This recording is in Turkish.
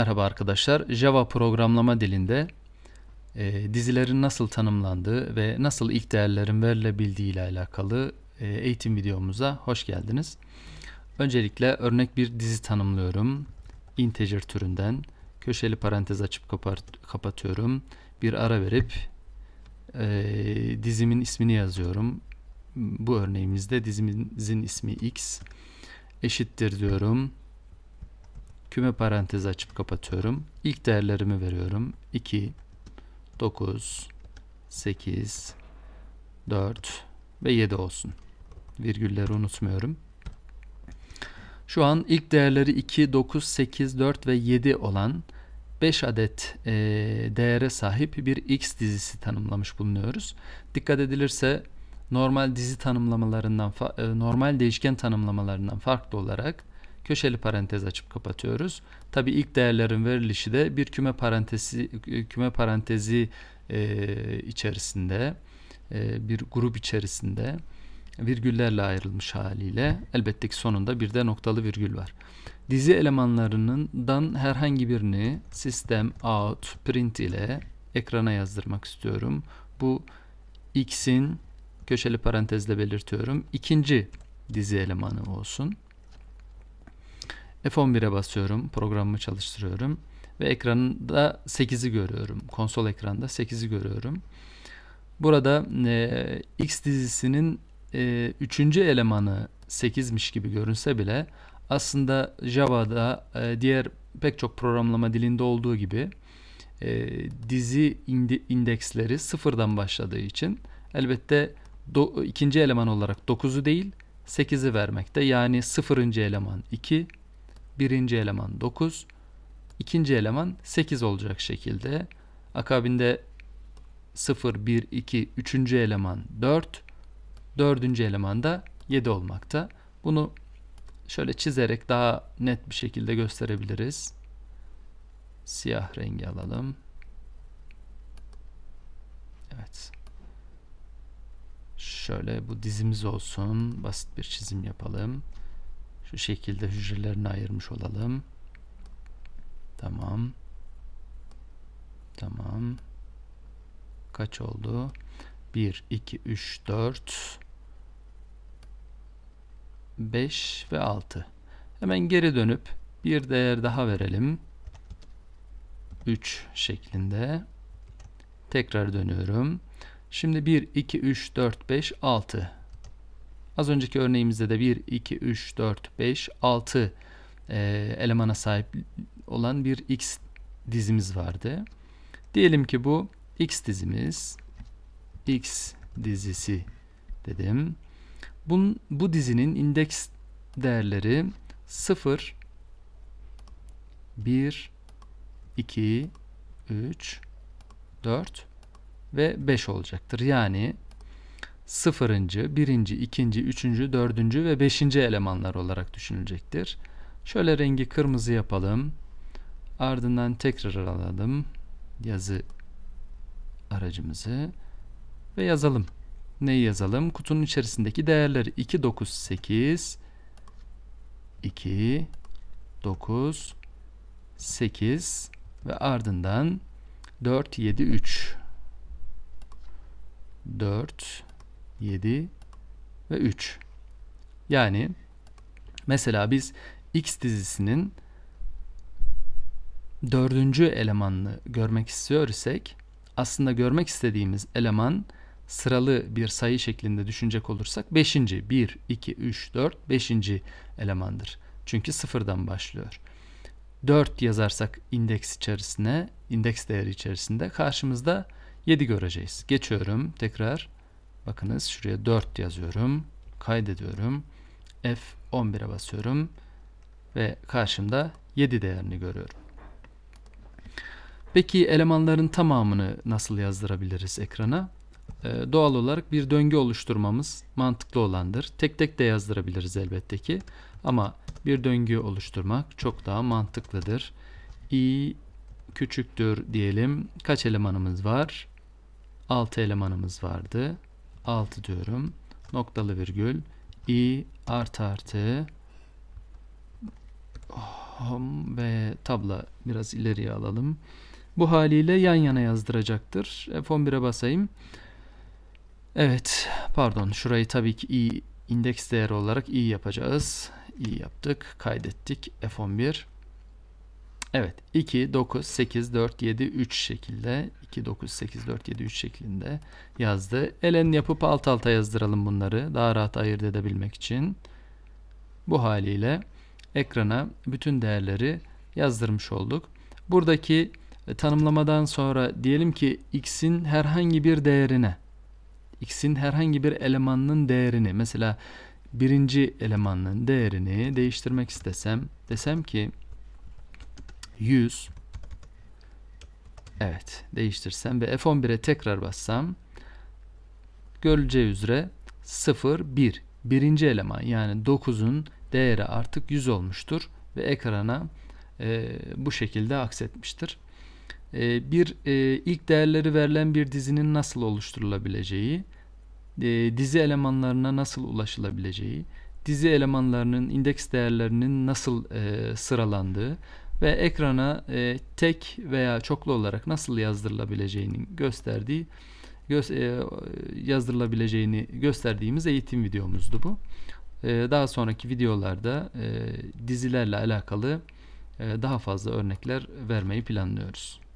Merhaba arkadaşlar. Java programlama dilinde e, dizilerin nasıl tanımlandığı ve nasıl ilk değerlerin verilebildiği ile alakalı e, eğitim videomuza hoş geldiniz. Öncelikle örnek bir dizi tanımlıyorum. Integer türünden köşeli parantez açıp kapatıyorum. Bir ara verip e, dizimin ismini yazıyorum. Bu örneğimizde dizimizin ismi x eşittir diyorum. Küme parantezi açıp kapatıyorum. İlk değerlerimi veriyorum. 2, 9, 8, 4 ve 7 olsun. Virgülleri unutmuyorum. Şu an ilk değerleri 2, 9, 8, 4 ve 7 olan 5 adet e, değere sahip bir X dizisi tanımlamış bulunuyoruz. Dikkat edilirse normal dizi tanımlamalarından e, normal değişken tanımlamalarından farklı olarak köşeli parantez açıp kapatıyoruz. Tabi ilk değerlerin verilişi de bir küme parantezi küme parantezi e, içerisinde e, bir grup içerisinde virgüllerle ayrılmış haliyle elbette ki sonunda bir de noktalı virgül var. Dizi elemanlarından herhangi birini sistem out print ile ekrana yazdırmak istiyorum. Bu x'in köşeli parantezle belirtiyorum. İkinci dizi elemanı olsun. F11'e basıyorum. Programımı çalıştırıyorum. Ve ekranında 8'i görüyorum. Konsol ekranında 8'i görüyorum. Burada e, X dizisinin e, üçüncü elemanı 8'miş gibi görünse bile aslında Java'da e, diğer pek çok programlama dilinde olduğu gibi e, dizi indi, indeksleri sıfırdan başladığı için elbette do, ikinci eleman olarak 9'u değil 8'i vermekte. Yani sıfırıncı eleman 2, birinci eleman 9, ikinci eleman 8 olacak şekilde. Akabinde 0, 1, 2, üçüncü eleman 4, dördüncü eleman da 7 olmakta. Bunu şöyle çizerek daha net bir şekilde gösterebiliriz. Siyah rengi alalım. Evet. Şöyle bu dizimiz olsun. Basit bir çizim yapalım. Şu şekilde hücrelerini ayırmış olalım. Tamam. Tamam. Kaç oldu? 1, 2, 3, 4, 5 ve 6. Hemen geri dönüp bir değer daha verelim. 3 şeklinde. Tekrar dönüyorum. Şimdi 1, 2, 3, 4, 5, 6. Az önceki örneğimizde de 1, 2, 3, 4, 5, 6 e, elemana sahip olan bir x dizimiz vardı. Diyelim ki bu x dizimiz x dizisi dedim. Bun, bu dizinin indeks değerleri 0 1 2 3 4 ve 5 olacaktır. Yani sıfırıncı, birinci, ikinci, üçüncü, dördüncü ve beşinci elemanlar olarak düşünülecektir. Şöyle rengi kırmızı yapalım. Ardından tekrar alalım yazı aracımızı ve yazalım. Neyi yazalım? Kutunun içerisindeki değerleri 2, 9, 8, 2, 9, 8 ve ardından 4, 7, 3. 4, 7 ve 3. Yani mesela biz X dizisinin dördüncü elemanını görmek istiyor isek aslında görmek istediğimiz eleman sıralı bir sayı şeklinde düşünecek olursak 5. 1, 2, 3, 4, 5. elemandır. Çünkü sıfırdan başlıyor. 4 yazarsak indeks içerisine, indeks değeri içerisinde karşımızda 7 göreceğiz. Geçiyorum tekrar. Bakınız şuraya 4 yazıyorum. Kaydediyorum. F11'e basıyorum. Ve karşımda 7 değerini görüyorum. Peki elemanların tamamını nasıl yazdırabiliriz ekrana? Ee, doğal olarak bir döngü oluşturmamız mantıklı olandır. Tek tek de yazdırabiliriz elbette ki. Ama bir döngü oluşturmak çok daha mantıklıdır. i küçüktür diyelim. Kaç elemanımız var? 6 elemanımız vardı. 6 diyorum. Noktalı virgül i artı artı home ve tabla biraz ileriye alalım. Bu haliyle yan yana yazdıracaktır. F11'e basayım. Evet pardon şurayı tabii ki i indeks değeri olarak i yapacağız. i yaptık kaydettik F11. Evet 2, 9, 8, 4, 7, 3 şekilde 2, 9, 8, 4, 7, 3 şeklinde yazdı. Elen yapıp alt alta yazdıralım bunları daha rahat ayırt edebilmek için. Bu haliyle ekrana bütün değerleri yazdırmış olduk. Buradaki e, tanımlamadan sonra diyelim ki x'in herhangi bir değerine x'in herhangi bir elemanının değerini mesela birinci elemanının değerini değiştirmek istesem desem ki 100 Evet değiştirsem ve F11'e tekrar bassam görüleceği üzere 0 1 birinci eleman yani 9'un değeri artık 100 olmuştur ve ekrana e, bu şekilde aksetmiştir. E, bir e, ilk değerleri verilen bir dizinin nasıl oluşturulabileceği, e, dizi elemanlarına nasıl ulaşılabileceği, dizi elemanlarının indeks değerlerinin nasıl e, sıralandığı, ve ekrana e, tek veya çoklu olarak nasıl yazdırılabileceğini gösterdiği göz, e, yazdırılabileceğini gösterdiğimiz eğitim videomuzdu bu. E, daha sonraki videolarda e, dizilerle alakalı e, daha fazla örnekler vermeyi planlıyoruz.